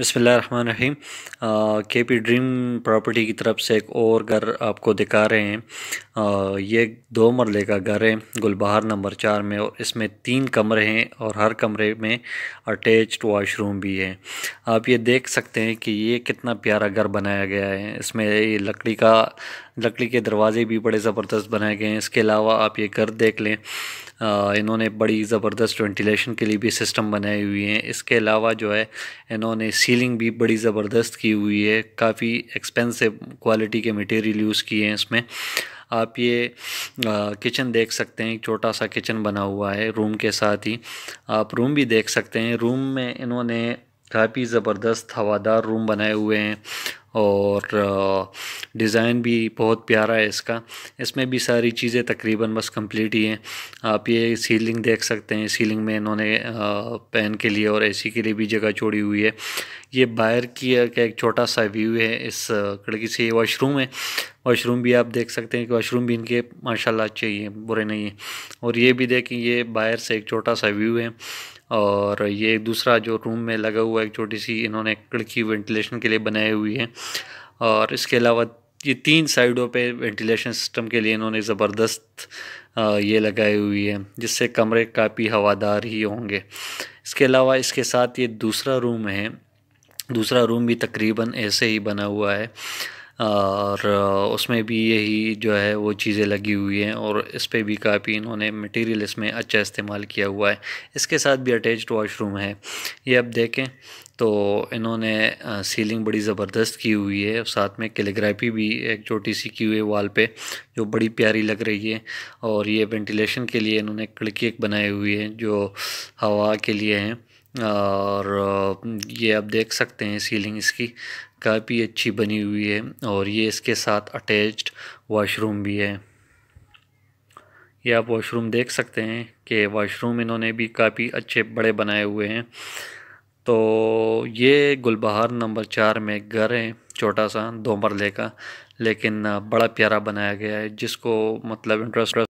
बसमीम के P dream property की तरफ से एक और घर आपको दिखा रहे हैं आ, ये दो मरले का घर है गुलबहार नंबर चार में और इसमें तीन कमरे हैं और हर कमरे में अटैच्ड वाशरूम भी है आप ये देख सकते हैं कि ये कितना प्यारा घर बनाया गया है इसमें ये लकड़ी का लकड़ी के दरवाजे भी बड़े ज़बरदस्त बनाए गए हैं इसके अलावा आप ये घर देख लें इन्होंने बड़ी ज़बरदस्त वेंटिलेशन के लिए भी सिस्टम बनाए हुए हैं इसके अलावा जो है इन्होंने सीलिंग भी बड़ी ज़बरदस्त की हुई है काफ़ी एक्सपेंसिव क्वालिटी के मटेरियल यूज़ किए हैं इसमें आप ये किचन देख सकते हैं एक छोटा सा किचन बना हुआ है रूम के साथ ही आप रूम भी देख सकते हैं रूम में इन्होंने काफ़ी ज़बरदस्त हवादार रूम बनाए हुए हैं और डिज़ाइन भी बहुत प्यारा है इसका इसमें भी सारी चीज़ें तकरीबन बस कंप्लीट ही हैं आप ये सीलिंग देख सकते हैं सीलिंग में इन्होंने पेन के लिए और एसी के लिए भी जगह छोड़ी हुई है ये बाहर की का एक छोटा सा व्यू है इस खिड़की से ये वॉशरूम है वॉशरूम भी आप देख सकते हैं कि वॉशरूम भी इनके माशाला अच्छे ही हैं बुरे नहीं हैं और ये भी देखें ये बाहर से एक छोटा सा व्यू है और ये एक दूसरा जो रूम में लगा हुआ है एक छोटी सी इन्होंने खिड़की वेंटिलेशन के लिए बनाई हुई है और इसके अलावा ये तीन साइडों पे वेंटिलेशन सिस्टम के लिए इन्होंने ज़बरदस्त ये लगाई हुई है जिससे कमरे काफ़ी हवादार ही होंगे इसके अलावा इसके साथ ये दूसरा रूम है दूसरा रूम भी तकरीबन ऐसे ही बना हुआ है और उसमें भी यही जो है वो चीज़ें लगी हुई हैं और इस पर भी काफ़ी इन्होंने मटेरियल इसमें अच्छा इस्तेमाल किया हुआ है इसके साथ भी अटैच्ड वॉशरूम है ये अब देखें तो इन्होंने सीलिंग बड़ी ज़बरदस्त की हुई है और साथ में कैलीग्राफी भी एक छोटी सी की हुई है वाल पे जो बड़ी प्यारी लग रही है और ये वेंटिलेशन के लिए इन्होंने खिड़की एक बनाई हुई है जो हवा के लिए हैं और ये आप देख सकते हैं सीलिंग इसकी काफ़ी अच्छी बनी हुई है और ये इसके साथ अटैच्ड वॉशरूम भी है ये आप वॉशरूम देख सकते हैं कि वॉशरूम इन्होंने भी काफ़ी अच्छे बड़े बनाए हुए हैं तो ये गुलबहार नंबर चार में घर है छोटा सा दो मरले का लेकिन बड़ा प्यारा बनाया गया है जिसको मतलब इंटरेस्ट